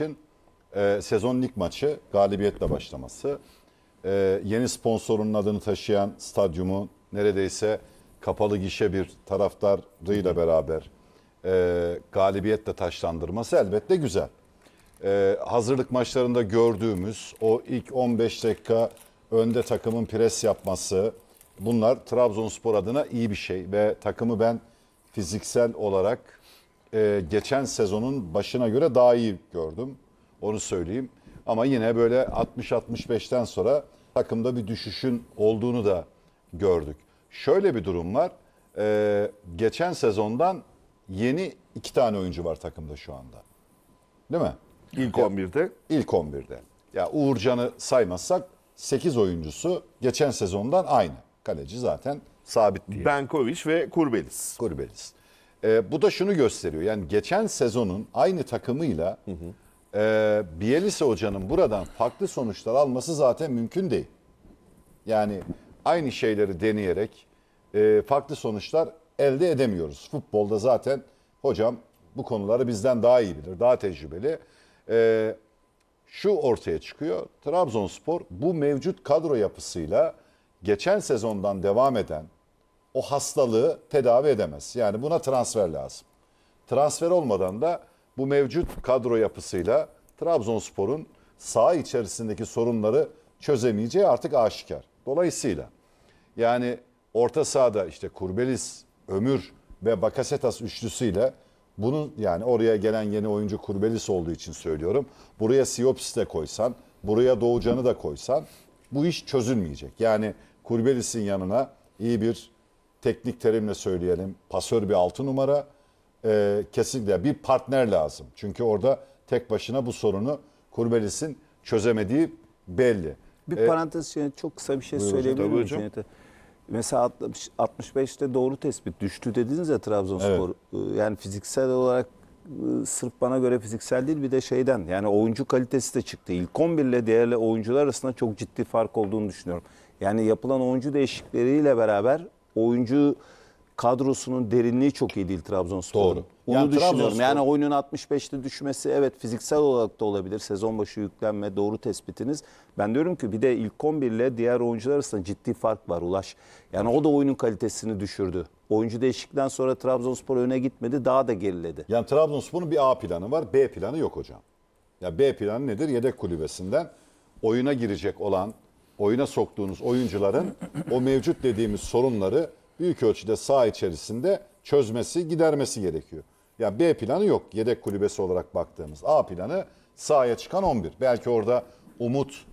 için e, sezon ilk maçı galibiyetle başlaması. E, yeni sponsorun adını taşıyan stadyumu neredeyse kapalı gişe bir taraftarıyla beraber e, galibiyetle taşlandırması elbette güzel. E, hazırlık maçlarında gördüğümüz o ilk 15 dakika önde takımın pres yapması bunlar Trabzonspor adına iyi bir şey ve takımı ben fiziksel olarak e, geçen sezonun başına göre daha iyi gördüm. Onu söyleyeyim. Ama yine böyle 60-65'ten sonra takımda bir düşüşün olduğunu da gördük. Şöyle bir durum var. E, geçen sezondan yeni iki tane oyuncu var takımda şu anda. Değil mi? İlk 11'de. İlk 11'de. Ya Uğurcan'ı saymazsak 8 oyuncusu geçen sezondan aynı. Kaleci zaten sabit diye. Benkoviç ve Kurbelis. Kurbelis. E, bu da şunu gösteriyor. Yani geçen sezonun aynı takımıyla hı hı. E, Bielisa hocanın buradan farklı sonuçlar alması zaten mümkün değil. Yani aynı şeyleri deneyerek e, farklı sonuçlar elde edemiyoruz. Futbolda zaten hocam bu konuları bizden daha iyi bilir, daha tecrübeli. E, şu ortaya çıkıyor. Trabzonspor bu mevcut kadro yapısıyla geçen sezondan devam eden o hastalığı tedavi edemez. Yani buna transfer lazım. Transfer olmadan da bu mevcut kadro yapısıyla Trabzonspor'un sağ içerisindeki sorunları çözemeyeceği artık aşikar. Dolayısıyla yani orta sahada işte Kurbelis, Ömür ve Bakasetas üçlüsüyle bunun yani oraya gelen yeni oyuncu Kurbelis olduğu için söylüyorum. Buraya Siopis de koysan, buraya Doğucan'ı da koysan bu iş çözülmeyecek. Yani Kurbelis'in yanına iyi bir teknik terimle söyleyelim pasör bir altı numara e, kesinlikle bir partner lazım. Çünkü orada tek başına bu sorunu Kurbelis'in çözemediği belli. Bir e, parantez için çok kısa bir şey söyleyebilir miyim? Cüneyt'e? Mesela 65'te doğru tespit düştü dediniz ya Trabzonspor. Evet. Ee, yani fiziksel olarak e, sırf bana göre fiziksel değil bir de şeyden yani oyuncu kalitesi de çıktı. İlk 11 ile diğerli oyuncular arasında çok ciddi fark olduğunu düşünüyorum. Yani yapılan oyuncu değişikleriyle beraber oyuncu kadrosunun derinliği çok iyi değil Trabzonspor'un. Doğru. Onu yani düşünüyorum. Yani oyunun 65'te düşmesi evet fiziksel olarak da olabilir. Sezon başı yüklenme doğru tespitiniz. Ben diyorum ki bir de ilk 11 ile diğer oyuncular arasında ciddi fark var Ulaş. Yani evet. o da oyunun kalitesini düşürdü. Oyuncu değişikten sonra Trabzonspor öne gitmedi daha da geriledi. Yani Trabzonspor'un bir A planı var B planı yok hocam. Ya B planı nedir? Yedek kulübesinden oyuna girecek olan oyuna soktuğunuz oyuncuların o mevcut dediğimiz sorunları büyük ölçüde sağ içerisinde çözmesi, gidermesi gerekiyor. Ya yani B planı yok yedek kulübesi olarak baktığımız. A planı sahaya çıkan 11. Belki orada Umut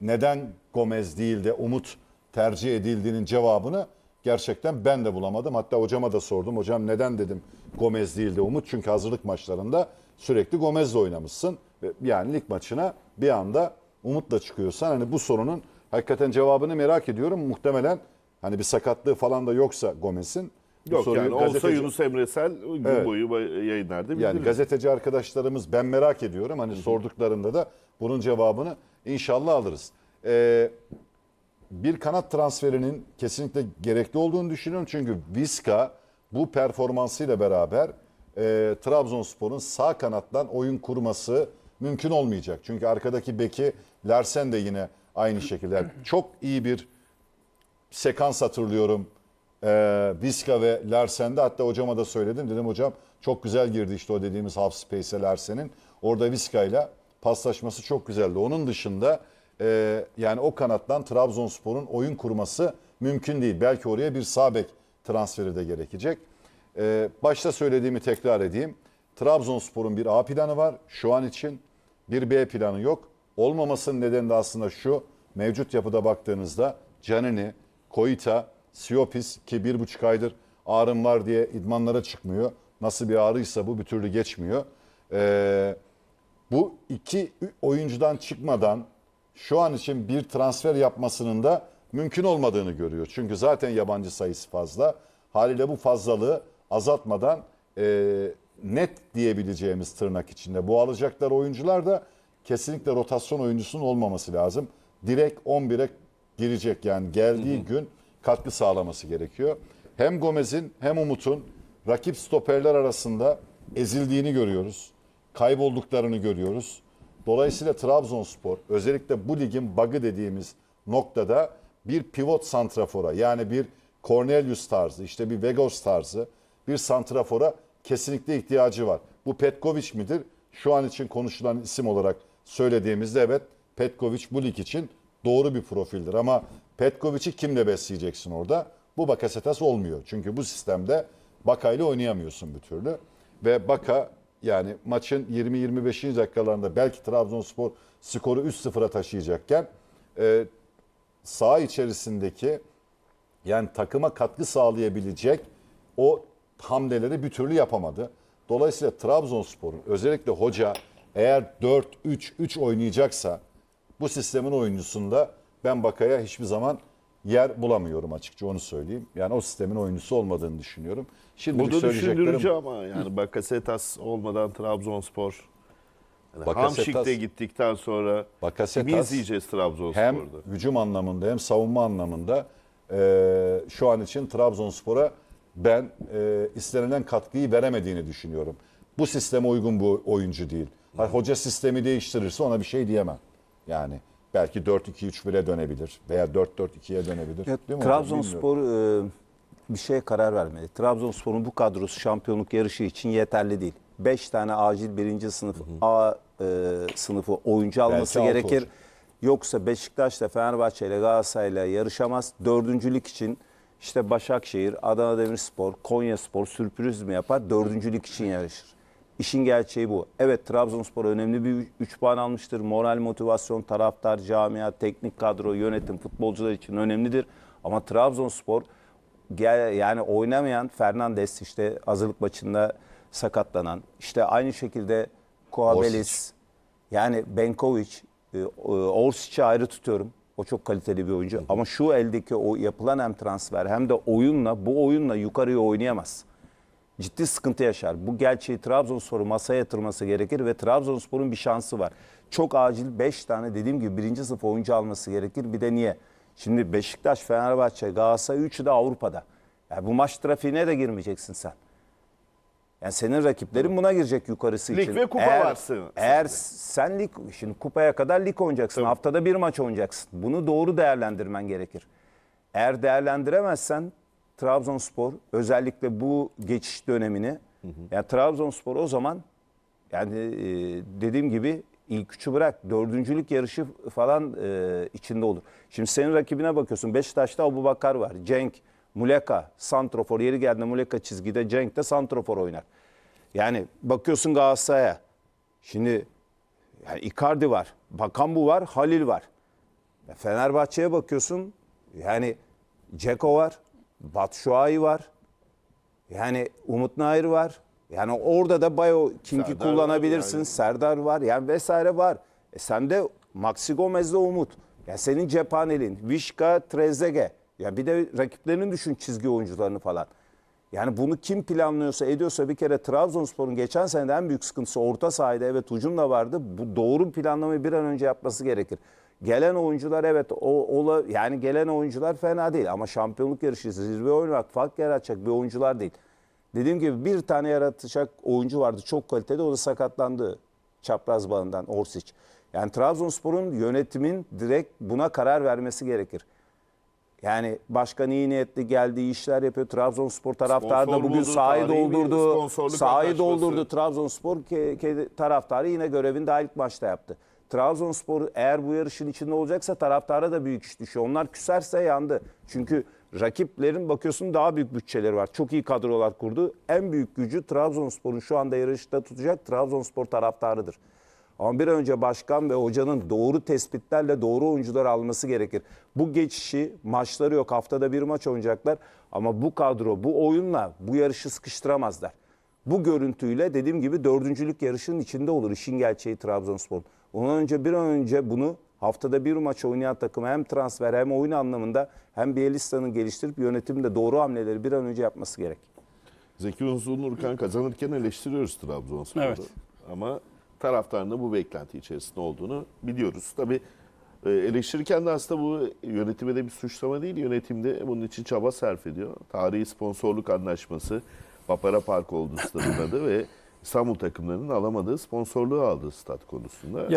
neden Gomez değil de Umut tercih edildiğinin cevabını gerçekten ben de bulamadım. Hatta hocama da sordum. Hocam neden dedim Gomez değil de Umut? Çünkü hazırlık maçlarında sürekli Gomez'le oynamışsın. Yani lig maçına bir anda Umut'la çıkıyorsan hani bu sorunun Hakikaten cevabını merak ediyorum. Muhtemelen hani bir sakatlığı falan da yoksa Gomez'in. Yok soruyu yani gazeteci... olsa Yunus Emre Sel gün evet. boyu yayınlarda Yani gazeteci arkadaşlarımız ben merak ediyorum. Hani Hı -hı. sorduklarında da bunun cevabını inşallah alırız. Ee, bir kanat transferinin kesinlikle gerekli olduğunu düşünüyorum. Çünkü Viska bu performansıyla beraber e, Trabzonspor'un sağ kanattan oyun kurması mümkün olmayacak. Çünkü arkadaki beki Larsen de yine Aynı şekilde çok iyi bir sekans hatırlıyorum. Ee, Viska ve Larsen'de hatta hocama da söyledim. Dedim hocam çok güzel girdi işte o dediğimiz half space'e Larsen'in. Orada Viska ile paslaşması çok güzeldi. Onun dışında e, yani o kanattan Trabzonspor'un oyun kurması mümkün değil. Belki oraya bir sabek transferi de gerekecek. E, başta söylediğimi tekrar edeyim. Trabzonspor'un bir A planı var şu an için. Bir B planı yok olmamasının nedeni de aslında şu. Mevcut yapıda baktığınızda Canini, Koita, Siopis ki bir buçuk aydır ağrım var diye idmanlara çıkmıyor. Nasıl bir ağrıysa bu bir türlü geçmiyor. Ee, bu iki oyuncudan çıkmadan şu an için bir transfer yapmasının da mümkün olmadığını görüyor. Çünkü zaten yabancı sayısı fazla. Haliyle bu fazlalığı azaltmadan e, net diyebileceğimiz tırnak içinde bu alacaklar oyuncular da kesinlikle rotasyon oyuncusunun olmaması lazım. Direkt 11'e girecek yani geldiği hı hı. gün katkı sağlaması gerekiyor. Hem Gomez'in hem Umut'un rakip stoperler arasında ezildiğini görüyoruz. Kaybolduklarını görüyoruz. Dolayısıyla Trabzonspor özellikle bu ligin bug'ı dediğimiz noktada bir pivot santrafora yani bir Cornelius tarzı işte bir Vegos tarzı bir santrafora kesinlikle ihtiyacı var. Bu Petkovic midir? Şu an için konuşulan isim olarak söylediğimizde evet Petkovic bu lig için doğru bir profildir. Ama Petkovic'i kimle besleyeceksin orada? Bu Bakasetas olmuyor. Çünkü bu sistemde Baka ile oynayamıyorsun bir türlü. Ve Baka yani maçın 20-25. dakikalarında belki Trabzonspor skoru 3-0'a taşıyacakken e, saha içerisindeki yani takıma katkı sağlayabilecek o hamleleri bir türlü yapamadı. Dolayısıyla Trabzonspor'un özellikle hoca eğer 4-3-3 oynayacaksa bu sistemin oyuncusunda ben Baka'ya hiçbir zaman yer bulamıyorum açıkça onu söyleyeyim. Yani o sistemin oyuncusu olmadığını düşünüyorum. Şimdi Bu da düşündürücü ama yani Bakasetas olmadan Trabzonspor yani Hamşik'te gittikten sonra Bakasetas, biz izleyeceğiz Trabzonspor'da. Hem hücum anlamında hem savunma anlamında e, şu an için Trabzonspor'a ben e, istenilen katkıyı veremediğini düşünüyorum. Bu sisteme uygun bu oyuncu değil. Hay hoca sistemi değiştirirse ona bir şey diyemem. Yani belki 4-2-3-1'e dönebilir veya 4-4-2'ye dönebilir. Ya, Değil mi? Trabzonspor e, bir şeye karar vermedi. Trabzonspor'un bu kadrosu şampiyonluk yarışı için yeterli değil. 5 tane acil birinci sınıf hı hı. A e, sınıfı oyuncu alması Belki gerekir. Beşiktaş'ta Fenerbahçe ile Fenerbahçe'yle ile yarışamaz. Dördüncülük için işte Başakşehir, Adana Demirspor, Konya Spor sürpriz mi yapar? Dördüncülük için yarışır. İşin gerçeği bu. Evet Trabzonspor önemli bir 3 puan almıştır. Moral, motivasyon, taraftar, camia, teknik kadro, yönetim, futbolcular için önemlidir. Ama Trabzonspor yani oynamayan Fernandes işte hazırlık maçında sakatlanan. işte aynı şekilde Koabelis yani Benkovic, e, Orsic'i ayrı tutuyorum. O çok kaliteli bir oyuncu. Ama şu eldeki o yapılan hem transfer hem de oyunla bu oyunla yukarıya oynayamaz ciddi sıkıntı yaşar. Bu gerçeği Trabzonspor'u masaya yatırması gerekir ve Trabzonspor'un bir şansı var. Çok acil 5 tane dediğim gibi birinci sınıf oyuncu alması gerekir. Bir de niye? Şimdi Beşiktaş, Fenerbahçe, Galatasaray 3'ü de Avrupa'da. Yani bu maç trafiğine de girmeyeceksin sen. Yani senin rakiplerin buna girecek yukarısı lig için. Lig ve kupa eğer, varsın. Eğer sen lig, şimdi kupaya kadar lig oynayacaksın. Tabii. Haftada bir maç oynayacaksın. Bunu doğru değerlendirmen gerekir. Eğer değerlendiremezsen Trabzonspor özellikle bu geçiş dönemini hı yani Trabzonspor o zaman yani e, dediğim gibi ilk üçü bırak dördüncülük yarışı falan e, içinde olur. Şimdi senin rakibine bakıyorsun Beşiktaş'ta Abu Bakar var, Cenk, Muleka, Santrofor yeri geldiğinde Muleka çizgide Cenk de Santrofor oynar. Yani bakıyorsun Galatasaray'a şimdi yani Icardi var, bu var, Halil var. E, Fenerbahçe'ye bakıyorsun yani Ceko var, Batşuay var. Yani Umut Nair var. Yani orada da Bayo King'i kullanabilirsin. yani. Serdar var. Yani vesaire var. E sen de Maxi Gomez'le Umut. Ya senin cephanelin. Vişka, Trezege. Ya bir de rakiplerini düşün çizgi oyuncularını falan. Yani bunu kim planlıyorsa ediyorsa bir kere Trabzonspor'un geçen senede en büyük sıkıntısı orta sahada evet hücum da vardı. Bu doğru planlamayı bir an önce yapması gerekir. Gelen oyuncular evet o ola, yani gelen oyuncular fena değil ama şampiyonluk yarışı zirve oynamak fark yaratacak bir oyuncular değil. Dediğim gibi bir tane yaratacak oyuncu vardı çok kaliteli o da sakatlandı çapraz bağından Orsic. Yani Trabzonspor'un yönetimin direkt buna karar vermesi gerekir. Yani başkan iyi niyetli geldiği işler yapıyor. Trabzonspor taraftarı da bugün sahayı doldurdu. Sahayı doldurdu. Trabzonspor ke, ke, taraftarı yine görevini daha ilk maçta yaptı. Trabzonspor eğer bu yarışın içinde olacaksa taraftara da büyük iş düşüyor. Onlar küserse yandı. Çünkü rakiplerin bakıyorsun daha büyük bütçeleri var. Çok iyi kadrolar kurdu. En büyük gücü Trabzonspor'un şu anda yarışta tutacak Trabzonspor taraftarıdır. Ama bir önce başkan ve hocanın doğru tespitlerle doğru oyuncular alması gerekir. Bu geçişi maçları yok. Haftada bir maç oynayacaklar. Ama bu kadro bu oyunla bu yarışı sıkıştıramazlar. Bu görüntüyle dediğim gibi dördüncülük yarışının içinde olur. işin gerçeği Trabzonspor. Ondan önce bir an önce bunu haftada bir maç oynayan takım hem transfer hem oyun anlamında hem Bielitsa'nın geliştirip yönetimde doğru hamleleri bir an önce yapması gerek. Zeki Uzunurkan kazanırken eleştiriyoruz Trabzonspor'u. Evet. Ama taraftarın da bu beklenti içerisinde olduğunu biliyoruz. Tabii e, eleştirirken de aslında bu yönetime de bir suçlama değil. Yönetimde bunun için çaba sarf ediyor. Tarihi sponsorluk anlaşması Papara Park oldu stadın adı ve İstanbul takımlarının alamadığı sponsorluğu aldı stat konusunda. Ya.